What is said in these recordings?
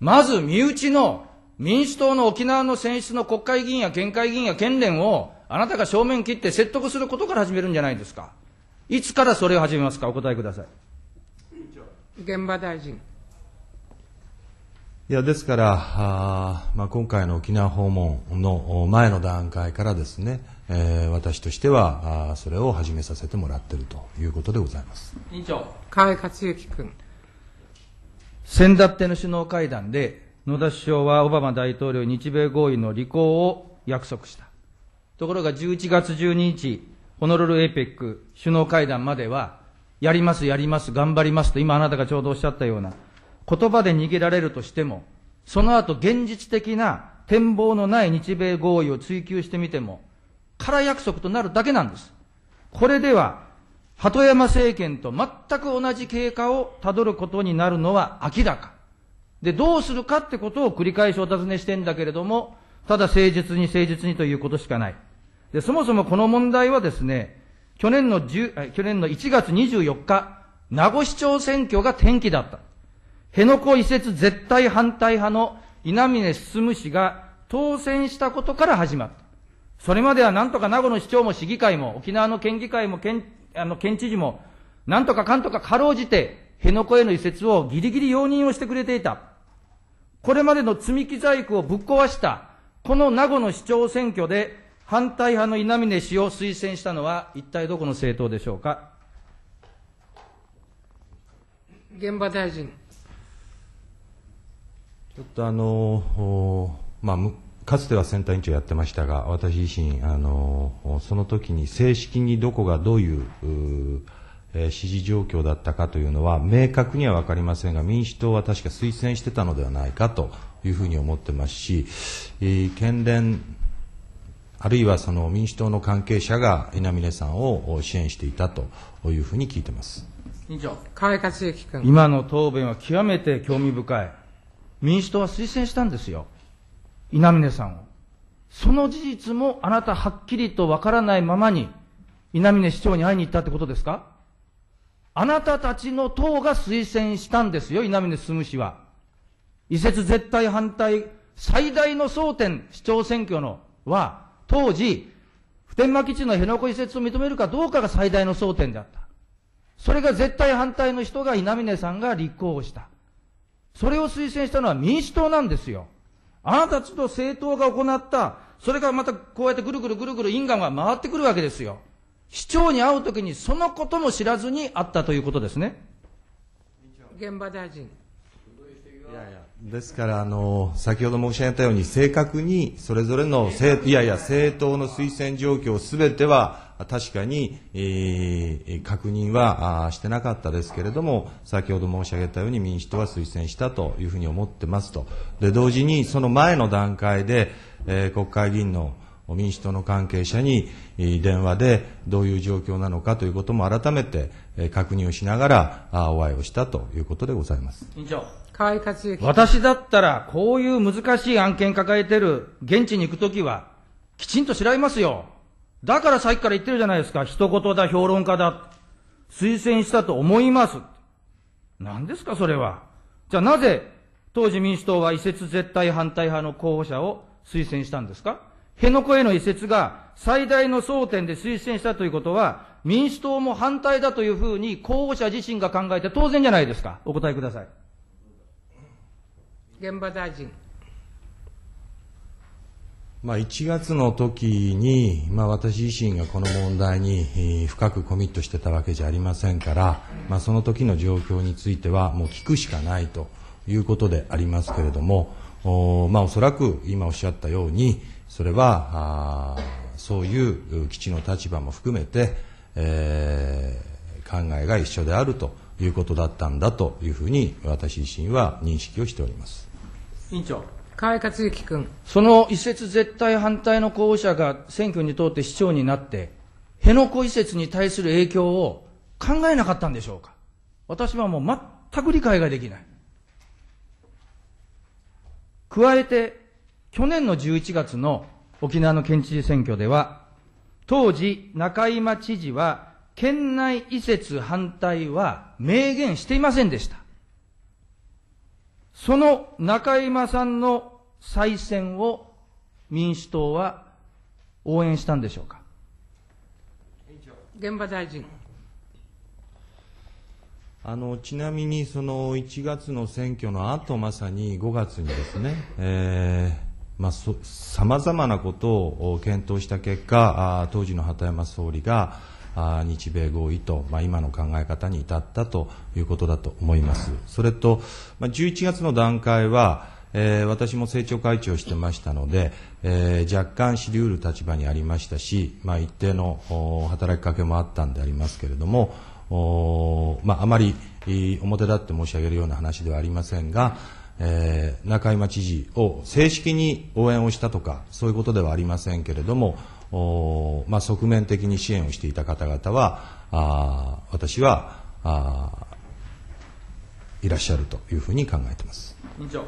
まず身内の民主党の沖縄の選出の国会議員や県会議員や県連を、あなたが正面切って説得することから始めるんじゃないですか。いつからそれを始めますか、お答えください。現場大臣。いやですからあ、まあ、今回の沖縄訪問の前の段階からですね、えー、私としてはあそれを始めさせてもらっているということでございます。委員長河合克行君先立っての首脳会談で、野田首相はオバマ大統領日米合意の履行を約束した。ところが11月12日、ホノルルエペック首脳会談までは、やります、やります、頑張りますと、今あなたがちょうどおっしゃったような、言葉で逃げられるとしても、その後現実的な展望のない日米合意を追求してみても、空約束となるだけなんです。これでは、鳩山政権と全く同じ経過をたどることになるのは明らか。で、どうするかってことを繰り返しお尋ねしてんだけれども、ただ誠実に誠実にということしかない。で、そもそもこの問題はですね、去年の十、去年の1月24日、名護市長選挙が転機だった。辺野古移設絶対反対派の稲峰進氏が当選したことから始まった。それまではなんとか名護の市長も市議会も沖縄の県議会も県あの、県知事も、なんとかかんとかかろうじて、辺野古への移設をギリギリ容認をしてくれていた。これまでの積み木細工をぶっ壊した、この名護の市長選挙で反対派の稲峰氏を推薦したのは一体どこの政党でしょうか。現場大臣。ちょっとあのまあ、かつては選対委員長やってましたが私自身あのその時に正式にどこがどういうう、えー、支持状況だったかというのは明確には分かりませんが民主党は確か推薦してたのではないかというふうに思ってますし、えー、県連あるいはその民主党の関係者が稲嶺さんを支援していたというふうに聞いてます。委員長河合克行君今の答弁は極めて興味深い民主党は推薦したんですよ稲峰さんを。その事実もあなたはっきりとわからないままに、稲峰市長に会いに行ったってことですかあなたたちの党が推薦したんですよ、稲峰進氏は。移設絶対反対、最大の争点、市長選挙の、は、当時、普天間基地の辺野古移設を認めるかどうかが最大の争点であった。それが絶対反対の人が稲峰さんが立候補した。それを推薦したのは民主党なんですよ。あなたたちと政党が行った、それからまたこうやってぐるぐるぐるぐる因果が回ってくるわけですよ。市長に会うときにそのことも知らずに会ったということですね。現場大臣。ですからあの、先ほど申し上げたように、正確にそれぞれのいやいや政党の推薦状況すべては、確かに、えー、確認はしてなかったですけれども、先ほど申し上げたように民主党は推薦したというふうに思ってますと、で同時にその前の段階で、えー、国会議員の民主党の関係者に電話でどういう状況なのかということも改めて確認をしながらお会いをしたということでございます。委員長河合克行。私だったら、こういう難しい案件抱えてる現地に行くときは、きちんと調べますよ。だからさっきから言ってるじゃないですか。一言だ、評論家だ。推薦したと思います。何ですか、それは。じゃあなぜ、当時民主党は移設絶対反対派の候補者を推薦したんですか辺野古への移設が最大の争点で推薦したということは、民主党も反対だというふうに候補者自身が考えて当然じゃないですか。お答えください。現場大臣。まあ、1月の時に、まあ、私自身がこの問題に深くコミットしてたわけじゃありませんから、まあ、その時の状況についてはもう聞くしかないということでありますけれどもお,、まあ、おそらく今おっしゃったようにそれはあそういう基地の立場も含めて、えー、考えが一緒であるということだったんだというふうに私自身は認識をしております。委員長。河合克行君。その移設絶対反対の候補者が選挙に通って市長になって、辺野古移設に対する影響を考えなかったんでしょうか私はもう全く理解ができない。加えて、去年の11月の沖縄の県知事選挙では、当時、中井間知事は、県内移設反対は明言していませんでした。その中山さんの再選を民主党は応援したんでしょうか。現場大臣あのちなみにその1月の選挙のあとまさに5月にですね、えーまあ、さまざまなことを検討した結果、当時の畑山総理が、あ日米合意と、まあ、今の考え方に至ったということだと思います。それと、まあ、11月の段階は、えー、私も政調会長をしてましたので、えー、若干知りうる立場にありましたし、まあ、一定の働きかけもあったんでありますけれども、まあ、あまり表立って申し上げるような話ではありませんが、えー、中山知事を正式に応援をしたとかそういうことではありませんけれどもまあ、側面的に支援をしていた方々はあ私はあいらっしゃるというふうに考えています。委員長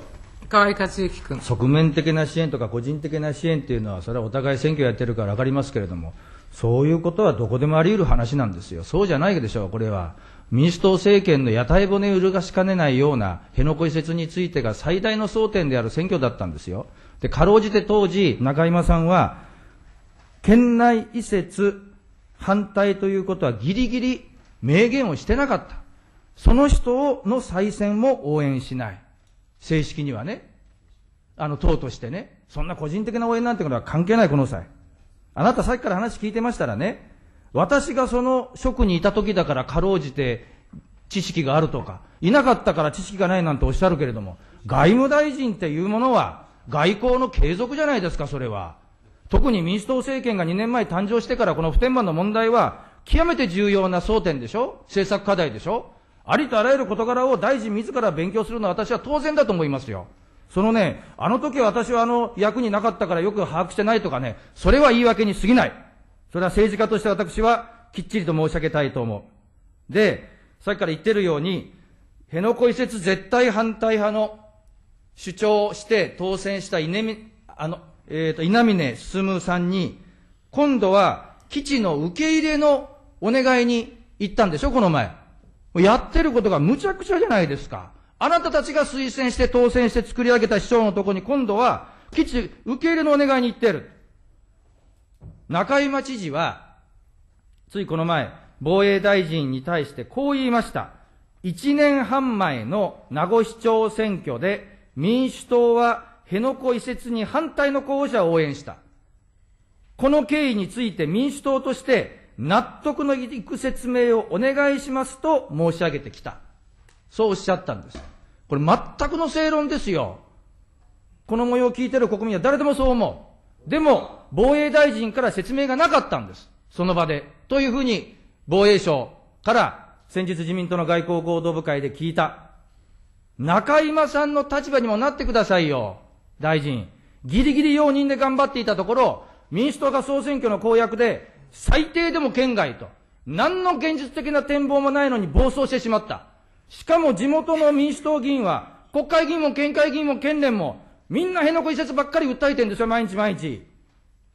合克行君側面的な支援とか個人的な支援というのはそれはお互い選挙やってるから分かりますけれどもそういうことはどこでもあり得る話なんですよそうじゃないでしょうこれは民主党政権の屋台骨を揺るがしかねないような辺野古移設についてが最大の争点である選挙だったんですよでかろうじて当時中山さんは県内移設反対ということはギリギリ明言をしてなかった。その人の再選も応援しない。正式にはね。あの、党としてね。そんな個人的な応援なんてことは関係ない、この際。あなたさっきから話聞いてましたらね、私がその職にいた時だからかろうじて知識があるとか、いなかったから知識がないなんておっしゃるけれども、外務大臣っていうものは外交の継続じゃないですか、それは。特に民主党政権が2年前誕生してからこの普天間の問題は、極めて重要な争点でしょ政策課題でしょありとあらゆる事柄を大臣自ら勉強するのは私は当然だと思いますよ。そのね、あの時私はあの役になかったからよく把握してないとかね、それは言い訳に過ぎない。それは政治家として私はきっちりと申し上げたいと思う。で、さっきから言ってるように、辺野古移設絶対反対派の主張をして当選した稲見、あの、えっ、ー、と、稲峰進さんに、今度は基地の受け入れのお願いに行ったんでしょ、この前。やってることがむちゃくちゃじゃないですか。あなたたちが推薦して当選して作り上げた市長のとこに今度は基地受け入れのお願いに行ってる。中山知事は、ついこの前、防衛大臣に対してこう言いました。一年半前の名護市長選挙で民主党は辺野古移設に反対の候補者を応援した。この経緯について民主党として納得のいく説明をお願いしますと申し上げてきた。そうおっしゃったんです。これ全くの正論ですよ。この模様を聞いてる国民は誰でもそう思う。でも、防衛大臣から説明がなかったんです。その場で。というふうに、防衛省から先日自民党の外交合同部会で聞いた。中今さんの立場にもなってくださいよ。大臣。ギリギリ容認で頑張っていたところ、民主党が総選挙の公約で、最低でも県外と、何の現実的な展望もないのに暴走してしまった。しかも地元の民主党議員は、国会議員も県会議員も県連も、みんな辺野古移設ばっかり訴えてるんですよ、毎日毎日。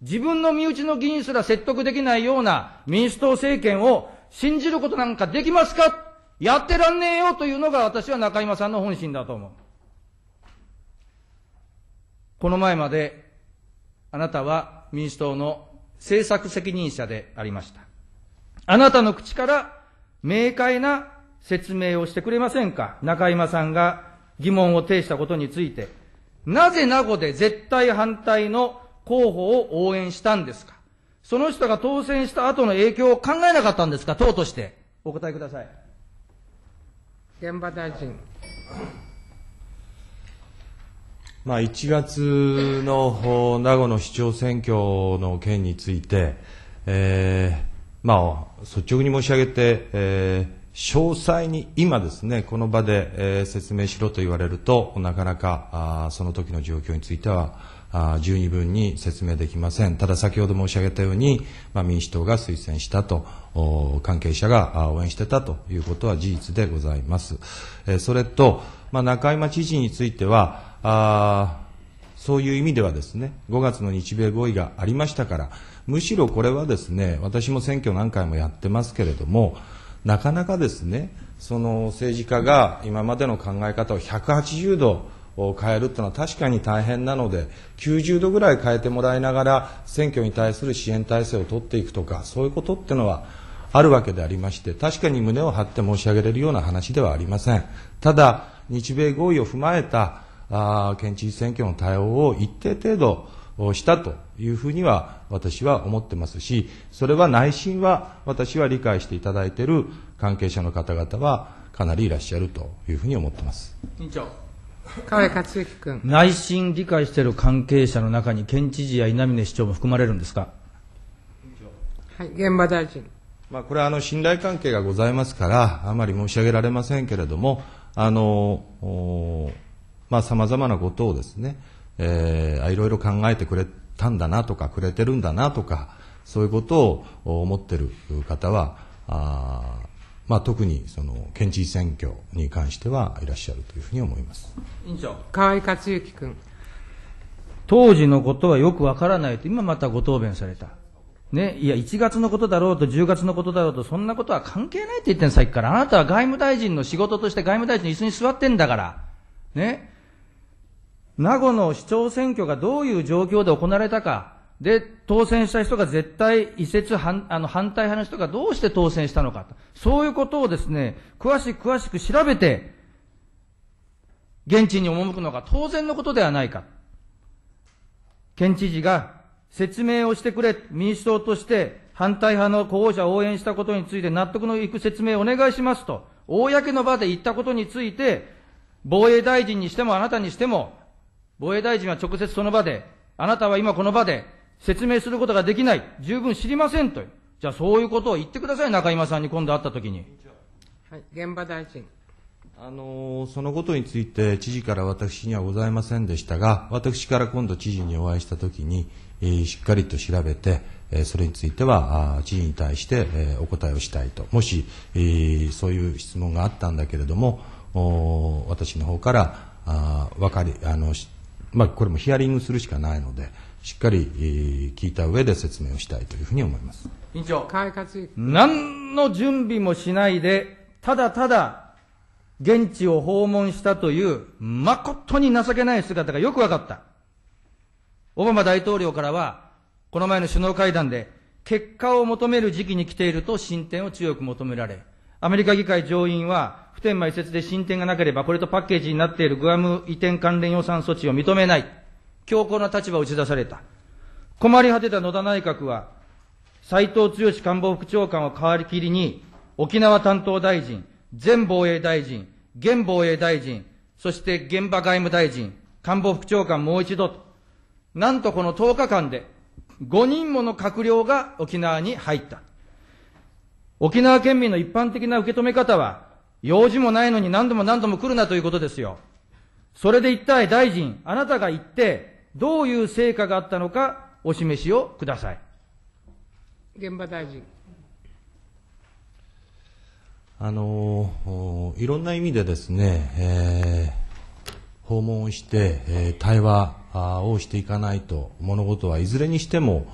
自分の身内の議員すら説得できないような民主党政権を信じることなんかできますかやってらんねえよというのが私は中山さんの本心だと思う。この前まであなたは民主党の政策責任者でありました。あなたの口から明快な説明をしてくれませんか中山さんが疑問を呈したことについて。なぜ名護で絶対反対の候補を応援したんですかその人が当選した後の影響を考えなかったんですか党として。お答えください。現場大臣。まあ、1月の名護の市長選挙の件について、えーまあ、率直に申し上げて、えー、詳細に今ですね、この場で、えー、説明しろと言われると、なかなかあその時の状況についてはあ、十二分に説明できません。ただ先ほど申し上げたように、まあ、民主党が推薦したと、関係者が応援してたということは事実でございます。えー、それと、まあ、中山知事については、あそういう意味ではですね、5月の日米合意がありましたから、むしろこれはですね、私も選挙何回もやってますけれども、なかなかですね、その政治家が今までの考え方を180度変えるというのは確かに大変なので、90度ぐらい変えてもらいながら、選挙に対する支援体制を取っていくとか、そういうことってのは、あるわけでありまして、確かに胸を張って申し上げられるような話ではありません。ただ、日米合意を踏まえたあ県知事選挙の対応を一定程度したというふうには私は思ってますし、それは内心は私は理解していただいている関係者の方々はかなりいらっしゃるというふうに思ってます。委員長河合克行君内心理解している関係者の中に県知事や稲嶺市長も含まれるんですか、はい、現場大臣、まあ、これはあの信頼関係がございますからあまり申し上げられませんけれどもあのまあ、様々なことをですね、えー、いろいろ考えてくれたんだなとか、くれてるんだなとか、そういうことを思ってる方は、あまあ、特にその県知事選挙に関してはいらっしゃるというふうに思います委員長、河合克行君。当時のことはよくわからないと、今またご答弁された。ね、いや、1月のことだろうと、10月のことだろうと、そんなことは関係ないって言ってんさっきから。あなたは外務大臣の仕事として外務大臣の椅子に座ってんだから。ね。名護の市長選挙がどういう状況で行われたか、で、当選した人が絶対移設反あの反対派の人がどうして当選したのかと、そういうことをですね、詳しく詳しく調べて、現地に赴くのが当然のことではないか。県知事が説明をしてくれ、民主党として反対派の候補者を応援したことについて納得のいく説明をお願いしますと、公の場で言ったことについて、防衛大臣にしてもあなたにしても、防衛大臣は直接その場で、あなたは今この場で説明することができない、十分知りませんと。じゃあそういうことを言ってください、中山さんに今度会ったときに。はい、現場大臣。あのそのことについて、知事から私にはございませんでしたが、私から今度、知事にお会いしたときに、えー、しっかりと調べて、えー、それについてはあ、知事に対して、えー、お答えをしたいと、もし、えー、そういう質問があったんだけれども、お私の方からあ分かりあのまあ、これもヒアリングするしかないので、しっかり、聞いた上で説明をしたいというふうに思います。委員長。開発何の準備もしないで、ただただ、現地を訪問したという、誠に情けない姿がよくわかった。オバマ大統領からは、この前の首脳会談で、結果を求める時期に来ていると進展を強く求められ、アメリカ議会上院は、点埋設で進展がなければ、これとパッケージになっているグアム移転関連予算措置を認めない。強硬な立場を打ち出された。困り果てた野田内閣は、斎藤剛官房副長官を代わりきりに、沖縄担当大臣、前防衛大臣、現防衛大臣、そして現場外務大臣、官房副長官もう一度と、なんとこの10日間で、5人もの閣僚が沖縄に入った。沖縄県民の一般的な受け止め方は、用事もないのに何度も何度も来るなということですよ。それで一体大臣、あなたが行って、どういう成果があったのか、お示しをください。現場大臣。あのいろんな意味でですね、えー、訪問をして、えー、対話をしていかないと、物事はいずれにしても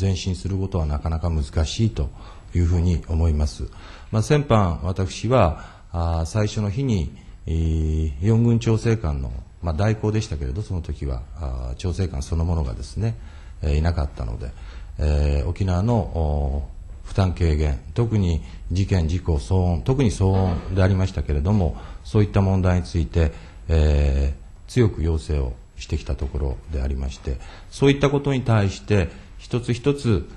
前進することはなかなか難しいというふうに思います。まあ、先般、私はあ最初の日に、え4軍調整官の、まあ、代行でしたけれど、その時はあ調整官そのものがですね、えいなかったので、え沖縄の負担軽減、特に事件、事故、騒音、特に騒音でありましたけれども、そういった問題について、えー、強く要請をしてきたところでありまして、そういったことに対して、一つ一つ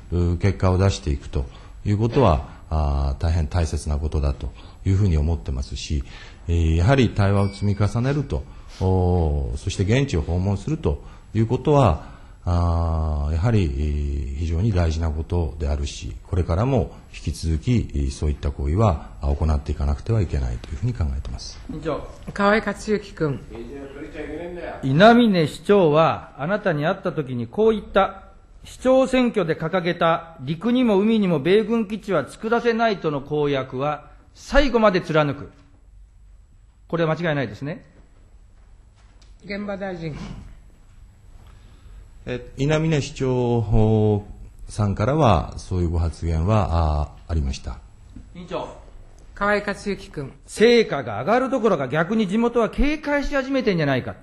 結果を出していくということは、あ大変大切なことだというふうに思ってますし、えー、やはり対話を積み重ねるとおそして現地を訪問するということはあやはり、えー、非常に大事なことであるしこれからも引き続きそういった行為は行っていかなくてはいけないというふうに考えています河合克行君稲峰市長はあなたに会った時にこう言った市長選挙で掲げた陸にも海にも米軍基地は作らせないとの公約は最後まで貫く。これは間違いないですね。現場大臣。え稲峰市長さんからは、そういうご発言はあありました。委員長。河合克行君。成果が上がるどころか逆に地元は警戒し始めてんじゃないか。